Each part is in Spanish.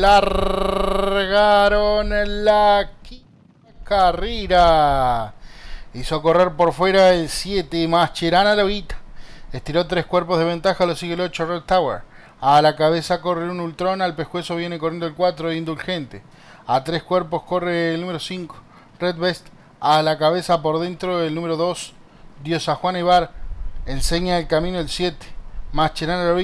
largaron la carrera. Hizo correr por fuera el 7, Mascherana la Estiró tres cuerpos de ventaja, lo sigue el 8 Red Tower. A la cabeza corre un Ultron, al pescuezo viene corriendo el 4 Indulgente. A tres cuerpos corre el número 5 Red Vest. A la cabeza por dentro el número 2 Diosa Juan Ibar. Enseña el camino el 7, Mascherana la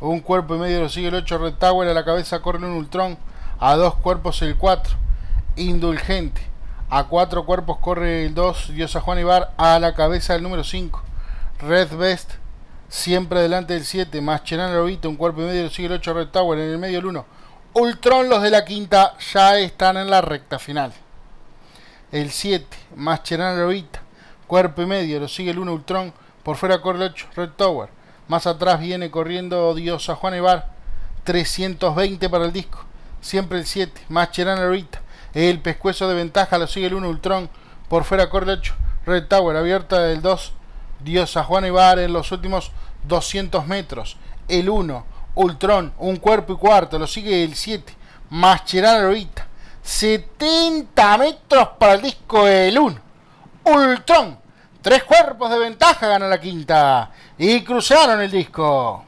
un cuerpo y medio lo sigue el 8 Red Tower, a la cabeza corre un Ultron, a dos cuerpos el 4, Indulgente, a cuatro cuerpos corre el 2, Diosa Juan Ibar, a la cabeza el número 5, Red Best, siempre delante del 7, Mascherano Lobito, un cuerpo y medio lo sigue el 8 Red Tower, en el medio el 1. Ultron, los de la quinta, ya están en la recta final. El 7, Mascherano Lobita, cuerpo y medio, lo sigue el 1 Ultron, por fuera corre el 8 Red Tower más atrás viene corriendo Diosa Juan Evar. 320 para el disco. Siempre el 7. Mascherano ahorita. El pescuezo de ventaja lo sigue el 1 Ultron. Por fuera corre 8. Red Tower abierta El 2. Diosa Juan Evar en los últimos 200 metros. El 1. Ultron. Un cuerpo y cuarto. Lo sigue el 7. Mascherano ahorita. 70 metros para el disco el 1. Ultron Tres cuerpos de ventaja ganó la quinta. Y cruzaron el disco.